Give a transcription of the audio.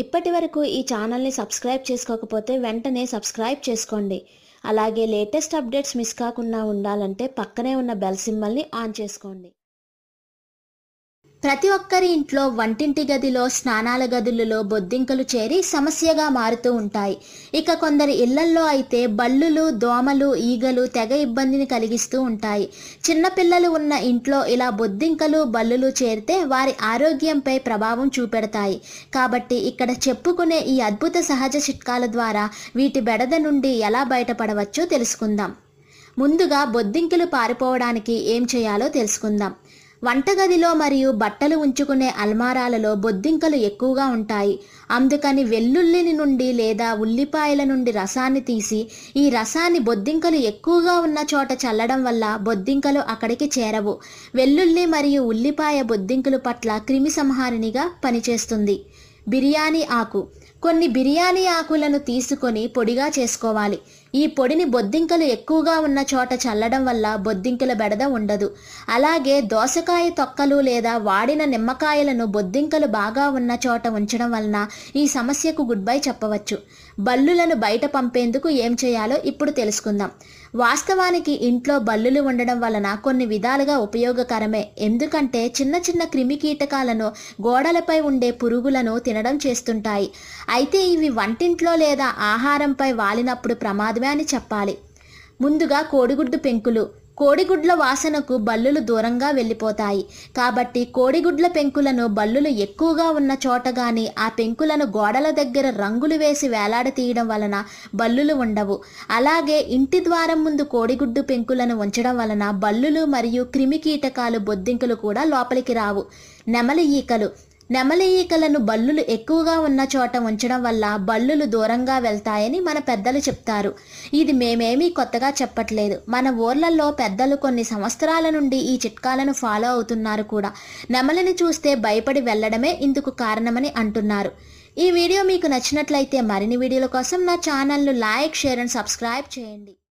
ఇప్పటి వరకు ఈ ఛానల్ని సబ్స్క్రైబ్ చేసుకోకపోతే వెంటనే సబ్స్క్రైబ్ చేసుకోండి అలాగే లేటెస్ట్ అప్డేట్స్ మిస్ కాకుండా ఉండాలంటే పక్కనే ఉన్న బెల్ సిమ్మల్ని ఆన్ చేసుకోండి ప్రతి ఒక్కరి ఇంట్లో వంటింటి గదిలో స్నానాల గదులలో బొద్దింకలు చేరి సమస్యగా మారుతూ ఉంటాయి ఇక కొందరి ఇళ్లల్లో అయితే బల్లులు దోమలు ఈగలు తెగ ఇబ్బందిని కలిగిస్తూ ఉంటాయి చిన్నపిల్లలు ఉన్న ఇంట్లో ఇలా బొద్దింకలు బల్లులు చేరితే వారి ఆరోగ్యంపై ప్రభావం చూపెడతాయి కాబట్టి ఇక్కడ చెప్పుకునే ఈ అద్భుత సహజ చిట్కాల ద్వారా వీటి బెడద నుండి ఎలా బయటపడవచ్చో తెలుసుకుందాం ముందుగా బొద్దింకలు పారిపోవడానికి ఏం చేయాలో తెలుసుకుందాం వంటగదిలో మరియు బట్టలు ఉంచుకునే అల్మారాలలో బొద్దింకలు ఎక్కువగా ఉంటాయి అందుకని వెల్లుల్లి నుండి లేదా ఉల్లిపాయల నుండి రసాన్ని తీసి ఈ రసాన్ని బొద్దింకలు ఎక్కువగా ఉన్న చోట చల్లడం వల్ల బొద్దింకలు అక్కడికి చేరవు వెల్లుల్లి మరియు ఉల్లిపాయ బొద్దింకలు పట్ల క్రిమి సంహారిణిగా పనిచేస్తుంది బిర్యానీ ఆకు కొన్ని బిర్యానీ ఆకులను తీసుకొని పొడిగా చేసుకోవాలి ఈ పొడిని బొద్దింకలు ఎక్కువగా ఉన్న చోట చల్లడం వల్ల బొద్దింకల బెడద ఉండదు అలాగే దోసకాయ తొక్కలు లేదా వాడిన నిమ్మకాయలను బొద్దింకలు బాగా ఉన్న చోట ఉంచడం వలన ఈ సమస్యకు గుడ్ బై చెప్పవచ్చు బల్లులను బయట పంపేందుకు ఏం చేయాలో ఇప్పుడు తెలుసుకుందాం వాస్తవానికి ఇంట్లో బల్లులు ఉండడం వలన కొన్ని విధాలుగా ఉపయోగకరమే ఎందుకంటే చిన్న చిన్న క్రిమి కీటకాలను గోడలపై ఉండే పురుగులను తినడం చేస్తుంటాయి అయితే ఇవి వంటింట్లో లేదా ఆహారంపై వాలినప్పుడు ప్రమాదమే అని చెప్పాలి ముందుగా కోడిగుడ్డు పెంకులు కోడిగుడ్ల వాసనకు బల్లులు దూరంగా వెళ్ళిపోతాయి కాబట్టి కోడిగుడ్ల పెంకులను బల్లులు ఎక్కువగా ఉన్న చోట కానీ ఆ పెంకులను గోడల దగ్గర రంగులు వేసి వేలాడ తీయడం వలన బల్లులు ఉండవు అలాగే ఇంటి ద్వారం ముందు కోడిగుడ్డు పెంకులను ఉంచడం వలన బల్లులు మరియు క్రిమి కీటకాలు బొద్దింకులు కూడా లోపలికి రావు నెమలి ఈకలు నెమలి ఈకలను బల్లులు ఎక్కువగా ఉన్న చోట ఉంచడం వల్ల బల్లులు దూరంగా వెళ్తాయని మన పెద్దలు చెప్తారు ఇది మేమేమీ కొత్తగా చెప్పట్లేదు మన ఊర్లలో పెద్దలు కొన్ని సంవత్సరాల నుండి ఈ చిట్కాలను ఫాలో అవుతున్నారు కూడా నెమలిని చూస్తే భయపడి వెళ్ళడమే ఇందుకు కారణమని అంటున్నారు ఈ వీడియో మీకు నచ్చినట్లయితే మరిన్ని వీడియోల కోసం నా ఛానల్ను లైక్ షేర్ అండ్ సబ్స్క్రైబ్ చేయండి